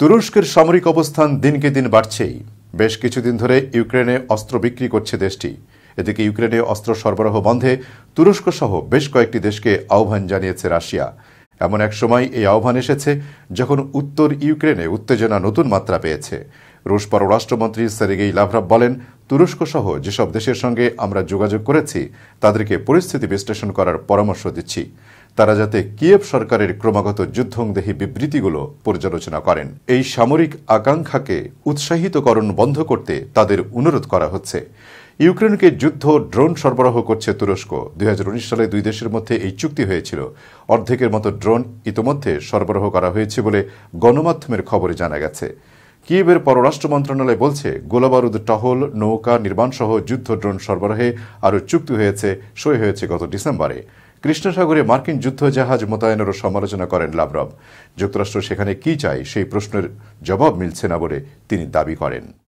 তুরস্কের সামরিক অবস্থান দিনকে দিন বাড়ছেই বেশ কিছুদিন ধরে ইউক্রেনে অস্ত্র বিক্রি করছে দেশটি এদিকে ইউক্রেনে অস্ত্র সরবরাহ বন্ধে তুরস্ক সহ বেশ কয়েকটি দেশকে আহ্বান জানিয়েছে রাশিয়া এমন এক সময় এই আহ্বান এসেছে যখন উত্তর ইউক্রেনে উত্তেজনা নতুন মাত্রা পেয়েছে রুশ পররাষ্ট্রমন্ত্রী সেরেগেই লাভরাভ বলেন তুরস্ক সহ যেসব দেশের সঙ্গে আমরা যোগাযোগ করেছি তাদেরকে পরিস্থিতি বিশ্লেষণ করার পরামর্শ দিচ্ছি তারা যাতে কিয়েভ সরকারের ক্রমাগত যুদ্ধংদেহী বিবৃতিগুলো পর্যালোচনা করেন এই সামরিক আকাঙ্ক্ষাকে উৎসাহিতকরণ বন্ধ করতে তাদের অনুরোধ করা হচ্ছে ইউক্রেনকে যুদ্ধ ড্রোন সরবরাহ করছে তুরস্ক দুই সালে দুই দেশের মধ্যে এই চুক্তি হয়েছিল অর্ধেকের মতো ড্রোন ইতোমধ্যে সরবরাহ করা হয়েছে বলে গণমাধ্যমের খবরে জানা গেছে কিয়েভের পররাষ্ট্র মন্ত্রণালয় বলছে গোলাবারুদ টহল নৌকা নির্মাণসহ যুদ্ধ ড্রোন সরবরাহে আরও চুক্তি হয়েছে সই হয়েছে গত ডিসেম্বরে কৃষ্ণসাগরে মার্কিন যুদ্ধজাহাজ মোতায়েনেরও সমালোচনা করেন লাভরব যুক্তরাষ্ট্র সেখানে কি চায় সেই প্রশ্নের জবাব মিলছে না বলে তিনি দাবি করেন